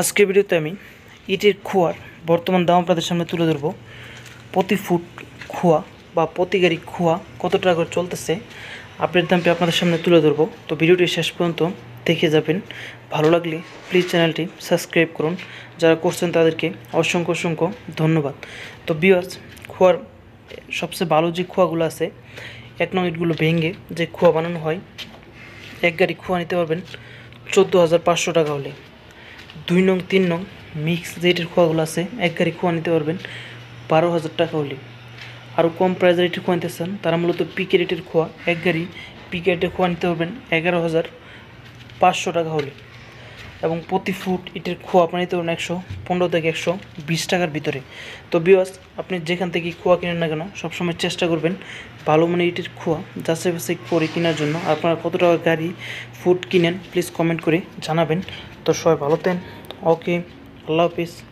আজকের ভিডিওতে আমি ইটের খোয়ার বর্তমান দাম আপনাদের সামনে তুলে ধরব প্রতি ফুট খোয়া বা প্রতি গাড়ি খোয়া কত টাকা করে চলতেছে আপনার দামটি আপনাদের সামনে তুলে ধরব তো ভিডিওটি শেষ পর্যন্ত দেখে যাবেন ভালো লাগলে প্লিজ চ্যানেলটি সাবস্ক্রাইব করুন যারা করছেন তাদেরকে অসংখ্য অসংখ্য ধন্যবাদ তো বিয়াস খোয়ার সবচেয়ে ভালো যে খোয়াগুলো আছে এক নং ইটগুলো ভেঙে যে খোয়া বানানো হয় এক গাড়ি খোয়া নিতে পারবেন চোদ্দো হাজার পাঁচশো টাকা হলে দুই নং তিন নং মিক্স যেটির খোয়াগুলো আছে এক গাড়ি খোয়া নিতে পারবেন বারো হাজার টাকা হলে আরও কম প্রাইস রেটের খোয়া নিতে চান তারা মূলত পিকে রেটের খোয়া এক গাড়ি পিকে রেটের খোয়া নিতে পারবেন এগারো হাজার পাঁচশো টাকা হলে এবং প্রতি ফুট ইটের খোয়া আপনি নিতে পারেন একশো পনেরো থেকে একশো বিশ টাকার ভিতরে তো বিওয়াস আপনি যেখান থেকে খোয়া কিনেন না কেন সবসময় চেষ্টা করবেন ভালো মানে ইটের খোয়া যাচাই বাসাই করে কেনার জন্য আপনারা কত টাকা গাড়ি ফুট কিনেন প্লিজ কমেন্ট করে জানাবেন তো সবাই ভালো তেন ওকে আল্লাহ হাফিজ